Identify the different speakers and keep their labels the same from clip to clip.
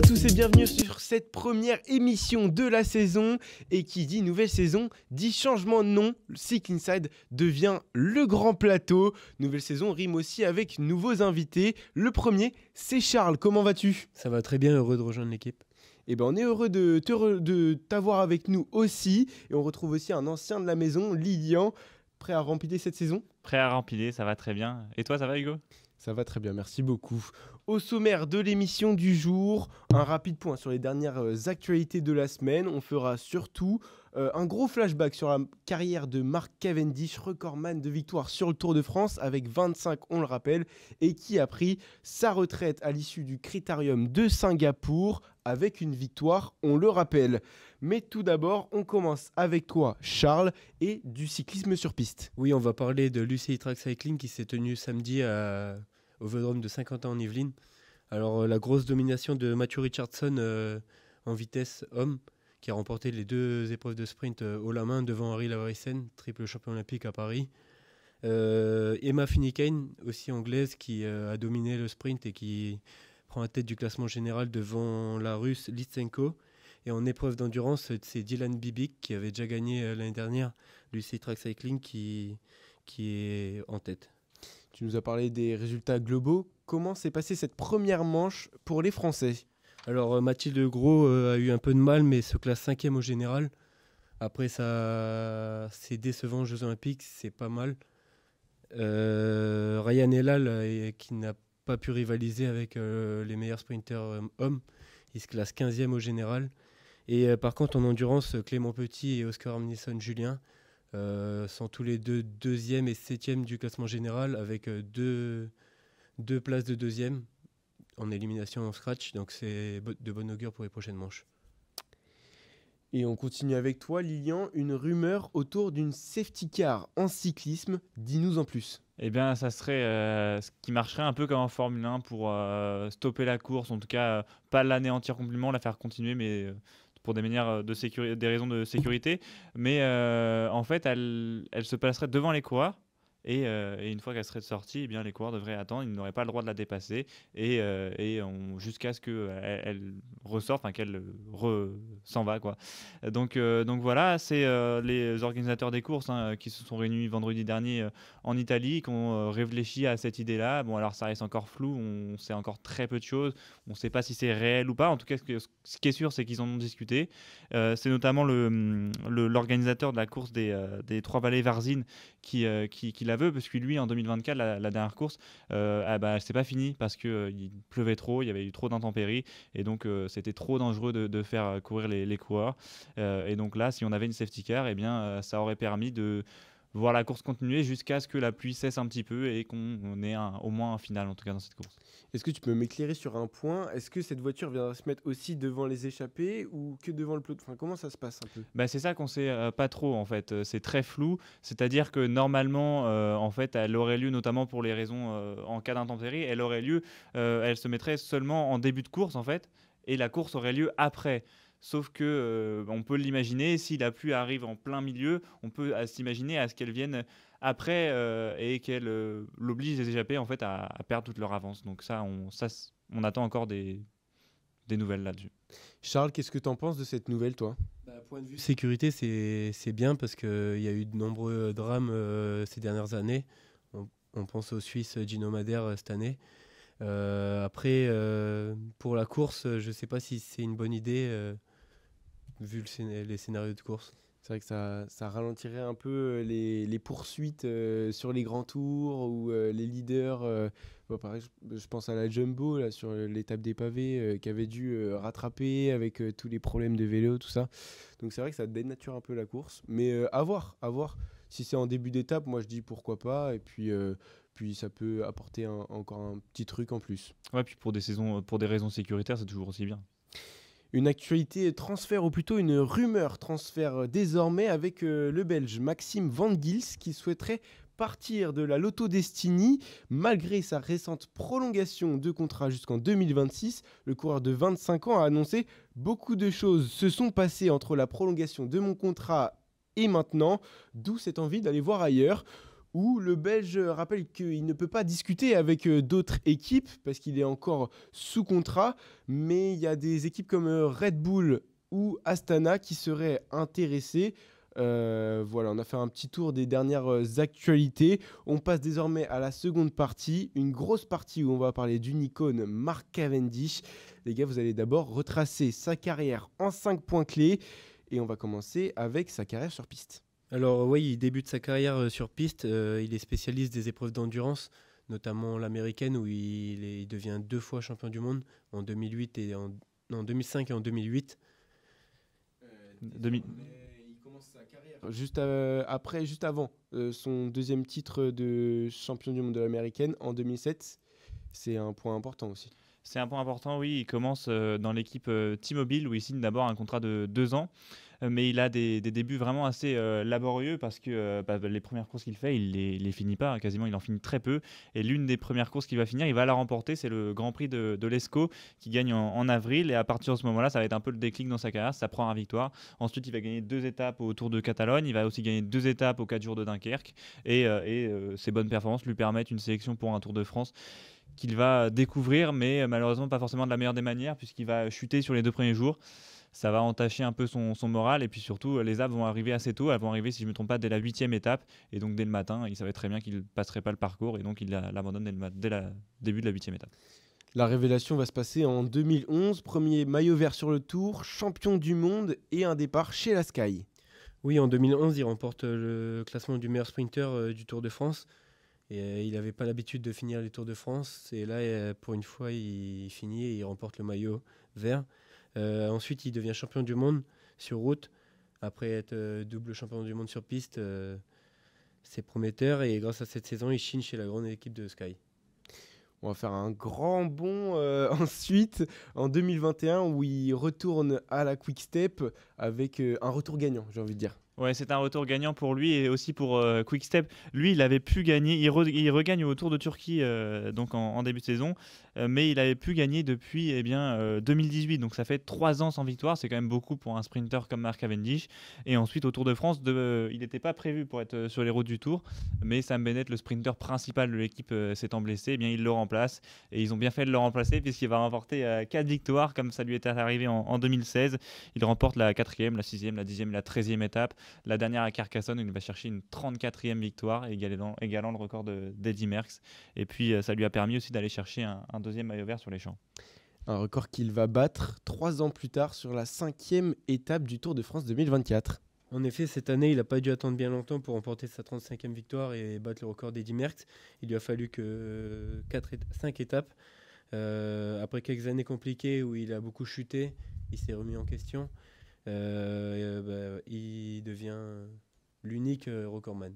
Speaker 1: à tous et bienvenue sur cette première émission de la saison. Et qui dit nouvelle saison dit changement de nom. Sick Inside devient le grand plateau. Nouvelle saison rime aussi avec nouveaux invités. Le premier, c'est Charles. Comment vas-tu Ça va très bien, heureux de rejoindre l'équipe. Eh ben, on est heureux de, de t'avoir avec nous aussi. Et on retrouve aussi un ancien de la maison, Lilian. Prêt à remplir cette saison
Speaker 2: Prêt à remplir ça va très bien. Et toi, ça va Hugo ça va très bien, merci beaucoup.
Speaker 1: Au sommaire de l'émission du jour, un rapide point sur les dernières euh, actualités de la semaine. On fera surtout euh, un gros flashback sur la carrière de Marc Cavendish, recordman de victoire sur le Tour de France avec 25, on le rappelle, et qui a pris sa retraite à l'issue du Critérium de Singapour avec une victoire, on le rappelle. Mais tout d'abord, on commence avec toi, Charles, et du cyclisme sur piste. Oui, on va parler de l'UCI Track Cycling qui s'est tenu samedi à
Speaker 3: au Vélodrome de 50 ans en Yvelines. Alors euh, la grosse domination de Matthew Richardson euh, en vitesse homme, qui a remporté les deux épreuves de sprint euh, haut la main devant Harry Lavarissen triple champion olympique à Paris. Emma Finneken aussi anglaise, qui a dominé le sprint et qui prend la tête du classement général devant la russe Litsenko. Et en épreuve d'endurance, c'est Dylan Bibic qui avait déjà gagné l'année dernière l'UC Track Cycling qui, qui est en tête. Tu nous as parlé des résultats globaux. Comment s'est passée cette première manche pour les Français Alors euh, Mathilde Gros euh, a eu un peu de mal, mais se classe cinquième au général. Après, ça, c'est décevant Jeux Olympiques, c'est pas mal. Euh, Ryan Elal, qui n'a pas pu rivaliser avec les meilleurs sprinters hommes, il se classe 15e au général. Et par contre, en endurance, Clément Petit et Oscar Amnison Julien, euh, sont tous les deux deuxième et septième du classement général avec euh, deux, deux places de deuxième en élimination en scratch. Donc c'est de bon augure pour les prochaines manches.
Speaker 1: Et on continue avec toi, Lilian. Une rumeur autour d'une
Speaker 2: safety car en cyclisme. Dis-nous en plus. Eh bien, ça serait euh, ce qui marcherait un peu comme en Formule 1 pour stopper la course. En tout cas, pas l'anéantir complètement, la faire continuer, mais pour des, manières euh, de sécurité, des raisons de sécurité, mais euh, en fait, elle, elle se placerait devant les coureurs euh, et, une fois qu'elle serait sortie, eh bien, les coureurs devraient attendre, ils n'auraient pas le droit de la dépasser, et, euh, jusqu'à ce qu'elle euh, elle ressorte, enfin qu'elle s'en va. Quoi. Donc, donc voilà, c'est les organisateurs des courses hein, qui se sont réunis vendredi dernier en Italie, qui ont réfléchi à cette idée-là. Bon, alors ça reste encore flou, on sait encore très peu de choses, on ne sait pas si c'est réel ou pas. En tout cas, ce, qui est sûr, c'est qu'ils en ont discuté. c'est notamment l'organisateur le, l'organisateur de la course des, des Trois Vallées Varzine qui, qui, qui la parce que lui, en 2024, la, la dernière course, euh, ah bah, c'est pas fini parce qu'il euh, il pleuvait trop, il y avait eu trop d'intempéries, et donc euh, c'était trop dangereux de, faire euh, courir les, coureurs. et donc là, si on avait une safety car, et eh bien, ça aurait permis de voir la course continuer jusqu'à ce que la pluie cesse un petit peu et qu'on ait au moins un final, en tout cas dans cette course. Est-ce que tu peux m'éclairer sur un
Speaker 1: point Est-ce que cette voiture viendra se mettre aussi devant les échappés ou que devant le plot enfin, Comment ça se passe un peu
Speaker 2: bah, C'est ça qu'on sait euh, pas trop en fait. Euh, c'est très flou. C'est-à-dire que normalement, euh, en fait, elle aurait lieu, notamment pour les raisons en cas d'intempérie, elle aurait lieu, elle se mettrait seulement en début de course en fait et la course aurait lieu après. Sauf que euh, on peut l'imaginer, si la pluie arrive en plein milieu, on peut euh, s'imaginer à ce qu'elle vienne après euh, et qu'elle l'oblige les échappés en fait à, perdre toute leur avance. Donc ça, on, ça, on attend encore des, nouvelles là-dessus. Charles,
Speaker 3: qu'est-ce que tu en penses de cette nouvelle, toi bah, Point de vue sécurité, c'est bien parce qu'il y a eu de nombreux drames ces dernières années. On, on pense aux Suisses Ginomadaire cette année. après, pour la course, je ne sais pas si c'est une bonne idée
Speaker 1: vu le les scénarios de course. C'est vrai que ça, ça, ralentirait un peu euh, les, les poursuites euh, sur les grands tours ou euh, les leaders. pareil, je, pense à la Jumbo là, sur l'étape des pavés qui avait dû rattraper avec tous les problèmes de vélo, tout ça. Donc c'est vrai que ça dénature un peu la course. Mais à voir, à voir. Si c'est en début d'étape, moi je dis pourquoi pas. Et puis, puis ça peut apporter encore un petit truc en plus.
Speaker 2: Ouais, puis pour des, saisons, pour des raisons sécuritaires, c'est toujours aussi bien. Une
Speaker 1: actualité transfert, ou plutôt une rumeur transfert euh, désormais avec euh, le Belge Maxime Van Gils qui souhaiterait partir de la Lotto Destiny. Malgré sa récente prolongation de contrat jusqu'en 2026, le coureur de 25 ans a annoncé beaucoup de choses se sont passées entre la prolongation de mon contrat et maintenant, d'où cette envie d'aller voir ailleurs où le Belge rappelle qu'il ne peut pas discuter avec euh, d'autres équipes parce qu'il est encore sous contrat, mais il y a des équipes comme euh, Red Bull ou Astana qui seraient intéressées. Euh, voilà, on a fait un petit tour des dernières actualités. On passe désormais à la seconde partie, une grosse partie où on va parler d'une icône, Marc Cavendish. Les gars, vous allez d'abord retracer sa carrière en 5 points clés et on va commencer avec sa carrière sur piste. Alors euh, oui, il
Speaker 3: débute sa carrière euh, sur piste. Euh, il est spécialiste des épreuves d'endurance, notamment l'américaine où il, devient deux fois champion du monde en 2008 et en, 2005 et en 2008.
Speaker 1: Il commence sa carrière. Juste après, juste avant son deuxième titre de champion du monde de l'américaine en 2007,
Speaker 2: c'est un point important aussi. C'est un point important, oui. Il commence dans l'équipe T-Mobile où il signe d'abord un contrat de deux ans. Euh, mais il a des, débuts vraiment assez euh, laborieux parce que euh, bah, les premières courses qu'il fait, il les, les finit pas, hein, quasiment il en finit très peu. Et l'une des premières courses qu'il va finir, il va la remporter, c'est le Grand Prix de, l'ESCO qui gagne en, avril. Et à partir de ce moment-là, ça va être un peu le déclic dans sa carrière, ça prend un victoire. Ensuite, il va gagner deux étapes au Tour de Catalogne, il va aussi gagner deux étapes aux 4 jours de Dunkerque. Et, et ses bonnes performances lui permettent une sélection pour un Tour de France qu'il va découvrir, mais malheureusement pas forcément de la meilleure des manières, puisqu'il va chuter sur les deux premiers jours ça va entacher un peu son, moral. Et puis surtout, les apps vont arriver assez tôt. Elles vont arriver, si je ne me trompe pas, dès la huitième étape. Et donc dès le matin, il savait très bien qu'il ne passerait pas le parcours. Et donc il l'abandonne dès le dès la, début de la huitième étape.
Speaker 1: La révélation va se passer en 2011, premier maillot vert sur le tour, champion du monde et un départ chez la Sky. Oui, en 2011, il remporte euh, le
Speaker 3: classement du meilleur sprinter euh, du Tour de France. Et euh, il n'avait pas l'habitude de finir les Tours de France. Et là, pour une fois, il finit et il remporte le maillot vert. Euh, ensuite, il devient champion du monde sur route. Après être euh, double champion du monde sur piste, euh, c'est prometteur. Et grâce à cette saison, il chine chez la grande équipe de Sky. On va
Speaker 1: faire un grand bond ensuite en 2021 où il retourne à la Quick Step avec un retour gagnant, j'ai envie de dire.
Speaker 2: Ouais, c'est un retour gagnant pour lui et aussi pour Quick euh, Quickstep. Lui, il avait pu gagner, il, regagne au Tour de Turquie euh, donc en, début de saison, euh, mais il avait pu gagner depuis eh bien, 2018. Donc ça fait trois ans sans victoire, c'est quand même beaucoup pour un sprinter comme Mark Cavendish. Et ensuite au Tour de France, de, il n'était pas prévu pour être sur les routes du Tour, mais Sam Bennett, le sprinter principal de l'équipe, s'étant blessé, eh bien il le remplace et ils ont bien fait de le remplacer puisqu'il va remporter quatre victoires comme ça lui était arrivé en, en 2016. Il remporte la quatrième, la sixième, la dixième, la treizième étape. La dernière à Carcassonne, où il va chercher une 34e victoire, égalant, le record de Merckx. Et puis, euh, ça lui a permis aussi d'aller chercher un, deuxième maillot vert sur les champs.
Speaker 1: Un record qu'il va battre trois
Speaker 2: ans plus tard sur la
Speaker 1: cinquième étape du Tour de France 2024. En effet, cette année, il n'a pas dû attendre bien longtemps pour
Speaker 3: remporter sa 35e victoire et battre le record d'Eddie Merckx. Il lui a fallu que 4 5 étapes. Euh, après quelques années compliquées où il a beaucoup chuté, il s'est remis en question. Euh, euh, bah, il devient l'unique euh, recordman.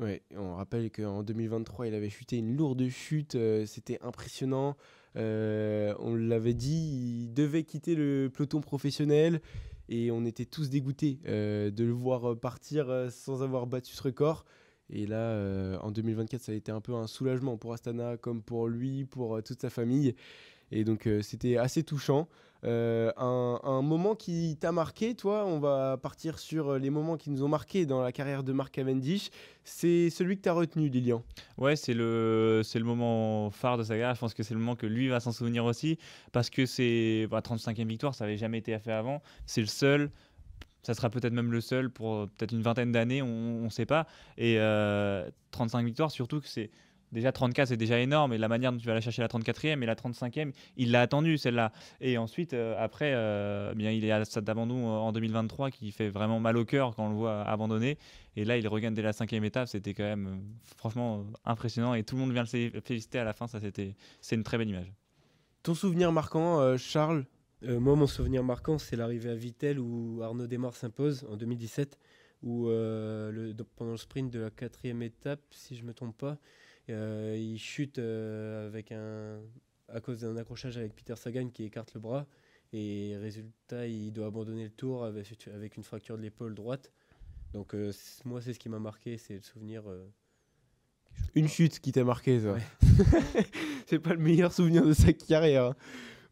Speaker 1: Ouais, on rappelle qu'en 2023, il avait chuté une lourde chute, c'était impressionnant. on l'avait dit, il devait quitter le peloton professionnel et on était tous dégoûtés de le voir partir sans avoir battu ce record. Et là, en 2024, ça a été un peu un soulagement pour Astana, comme pour lui, pour toute sa famille. Et donc euh, c'était assez touchant. Euh, un, moment qui t'a marqué, toi, on va partir sur euh, les moments qui nous ont marqué dans la carrière de Mark Cavendish.
Speaker 2: C'est celui que tu as retenu, Lilian. Ouais, c'est le, c'est le moment phare de sa carrière. Je pense que c'est le moment que lui va s'en souvenir aussi. Parce que c'est 35e bah, victoire, ça n'avait jamais été fait avant. C'est le seul ça sera peut-être même le seul pour peut-être une vingtaine d'années, on ne sait pas. Et 35 victoires, surtout que c'est déjà 34 c'est déjà énorme et la manière dont tu vas la chercher la 34e et la 35e, il l'a attendue celle-là. Et ensuite euh, après euh, eh bien il est à stade d'abandon euh, en 2023 qui fait vraiment mal au cœur quand on le voit abandonner et là il regagne dès la cinquième étape, c'était quand même franchement impressionnant et tout le monde vient le féliciter à la fin, ça c'était c'est une très belle image.
Speaker 1: Ton souvenir marquant Charles moi, mon souvenir marquant, c'est
Speaker 3: l'arrivée à Vittel où Arnaud Desmar s'impose en 2017 ou le, pendant le sprint de la quatrième étape, si je ne me trompe pas, euh, il chute euh, avec un, à cause d'un accrochage avec Peter Sagan qui écarte le bras. Et résultat, il doit abandonner le tour avec, une fracture de l'épaule droite. Donc euh, moi, c'est ce qui m'a marqué, c'est le souvenir.
Speaker 1: une chute qui t'a marqué, ça. c'est pas le meilleur souvenir de sa carrière. Hein.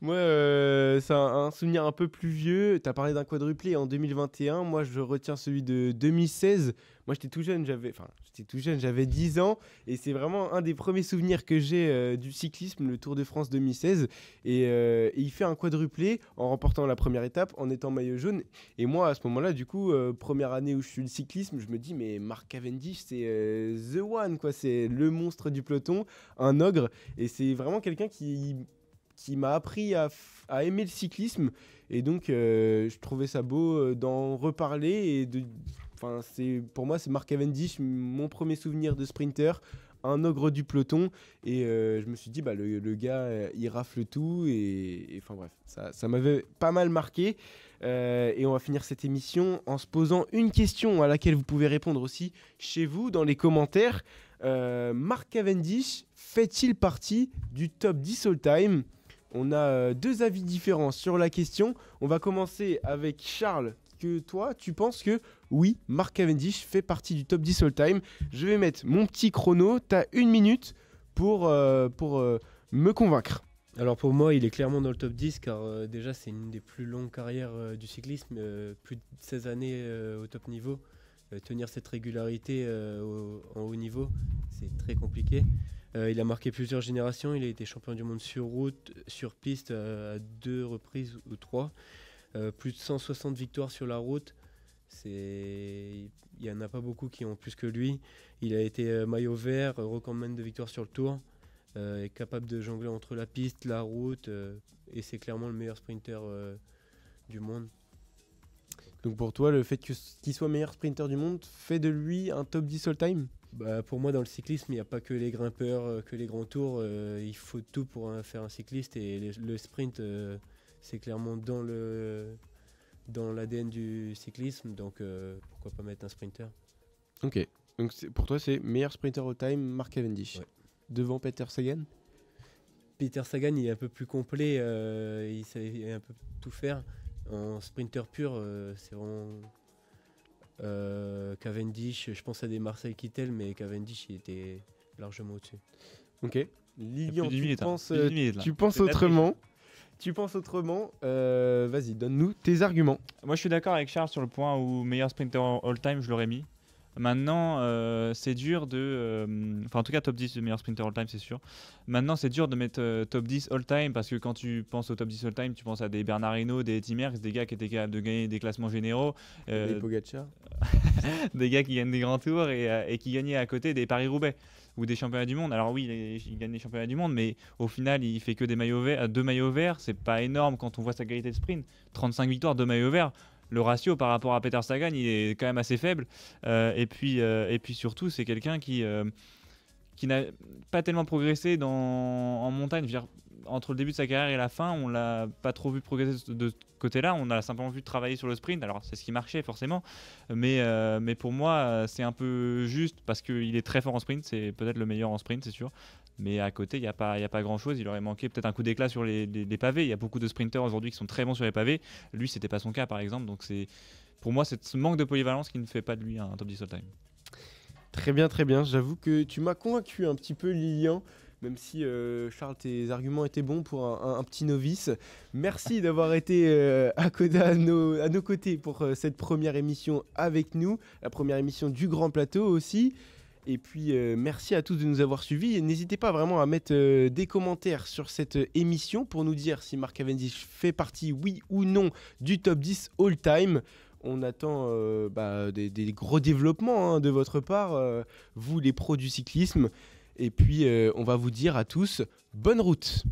Speaker 1: Moi, euh, c'est un, souvenir un peu plus vieux. Tu as parlé d'un quadruplé en 2021. Moi, je retiens celui de 2016. Moi, j'étais tout jeune, j'avais enfin, j'étais tout jeune, j'avais 10 ans et c'est vraiment un des premiers souvenirs que j'ai euh, du cyclisme, le Tour de France 2016 euh, et, il fait un quadruplé en remportant la première étape en étant maillot jaune et moi à ce moment-là, du coup, première année où je suis le cyclisme, je me dis mais Marc Cavendish c'est the one quoi, c'est le monstre du peloton, un ogre et c'est vraiment quelqu'un qui qui m'a appris à, aimer le cyclisme. Et donc, euh, je trouvais ça beau euh, d'en reparler. Et de, c'est, pour moi, c'est Mark Cavendish, mon premier souvenir de sprinter, un ogre du peloton. Et euh, je me suis dit, bah, le, gars, il rafle tout. Et enfin bref, ça, ça m'avait pas mal marqué. et on va finir cette émission en se posant une question à laquelle vous pouvez répondre aussi chez vous dans les commentaires. Mark Cavendish fait-il partie du top 10 all-time on a euh, deux avis différents sur la question. On va commencer avec Charles. Que toi, tu penses que oui, Mark Cavendish fait partie du top 10 all-time. Je vais mettre mon petit chrono. T'as une minute pour, euh, euh, me convaincre. Alors pour moi, il est clairement dans le
Speaker 3: top 10 car déjà c'est une des plus
Speaker 1: longues carrières
Speaker 3: du cyclisme, plus de 16 années au top niveau. Euh, tenir cette régularité euh, en haut niveau, c'est très compliqué. Euh, il a marqué plusieurs générations, il a été champion du monde sur route, sur piste à deux reprises ou trois. plus de 160 victoires sur la route, il n'y en a pas beaucoup qui ont plus que lui. Il a été maillot vert, recommande de victoires sur le tour, est capable de jongler entre la piste, la route, et c'est clairement le meilleur sprinter du monde.
Speaker 1: Donc pour toi, le fait qu'il soit meilleur sprinter du monde fait de lui un top 10
Speaker 3: all-time bah, pour moi, dans le cyclisme, il n'y a pas que les grimpeurs, euh, que les grands tours. Euh, il faut tout pour hein, faire un cycliste. Et le sprint, euh, c'est clairement dans le dans l'ADN du cyclisme. Donc pourquoi pas mettre un sprinter
Speaker 1: Ok. Donc pour toi, c'est meilleur sprinter all time, Mark Cavendish. Devant Peter Sagan
Speaker 3: Peter Sagan, il est un peu plus complet. il sait un peu tout faire. En sprinter pur, euh, c'est vraiment. Euh, Cavendish, je pense à des Marseille Kittel, mais Cavendish, il était largement au-dessus. Ok. Lilian, hein. tu, penses,
Speaker 1: tu penses autrement
Speaker 2: tu penses autrement, euh, vas-y, donne-nous tes arguments. Moi, je suis d'accord avec Charles sur le point où meilleur sprinter all-time, je l'aurais mis. Maintenant, euh, c'est dur de. Euh, enfin, en tout cas, top 10 le meilleur sprinter all-time, c'est sûr. Maintenant, c'est dur de mettre euh, top 10 all-time parce que quand tu penses au top 10 all-time, tu penses à des Bernardino, des Timers, des gars qui étaient capables de gagner des classements généraux. des Pogacar. des gars qui gagnent des grands tours et, qui gagnaient à côté des Paris-Roubaix ou des championnats du monde. Alors oui, il gagne des championnats du monde, mais au final, il fait que des maillots verts, deux maillots verts. C'est pas énorme quand on voit sa qualité de sprint. 35 victoires, deux maillots verts le ratio par rapport à Peter Sagan, il est quand même assez faible. Euh, et, puis, euh, et puis surtout, c'est quelqu'un qui, euh, qui n'a pas tellement progressé dans, en montagne. entre le début de sa carrière et la fin, on l'a pas trop vu progresser de ce côté-là. On a simplement vu travailler sur le sprint. Alors c'est ce qui marchait forcément, mais mais pour moi c'est un peu juste parce qu'il est très fort en sprint. C'est peut-être le meilleur en sprint, c'est sûr. Mais à côté, il n'y a pas, y a pas grand-chose. Il aurait manqué peut-être un coup d'éclat sur les, pavés. Il y a beaucoup de sprinteurs aujourd'hui qui sont très bons sur les pavés. Lui, c'était pas son cas, par exemple. Donc c'est, pour moi, c'est ce manque de polyvalence qui ne fait pas de lui un top 10 all-time.
Speaker 1: Très bien, très bien. J'avoue que tu m'as convaincu un petit peu, Lilian même si euh,
Speaker 2: Charles, tes
Speaker 1: arguments étaient bons pour un, petit novice. Merci d'avoir été euh, à, nos, côtés pour euh, cette première émission avec nous, la première émission du Grand Plateau aussi. Et puis, euh, merci à tous de nous avoir suivis. N'hésitez pas vraiment à mettre euh, des commentaires sur cette euh, émission pour nous dire si Marc Cavendish fait partie, oui ou non, du top 10 all-time. On attend bah, des, gros développements hein, de votre part, vous les pros du cyclisme. Et puis, on va vous dire à tous, bonne route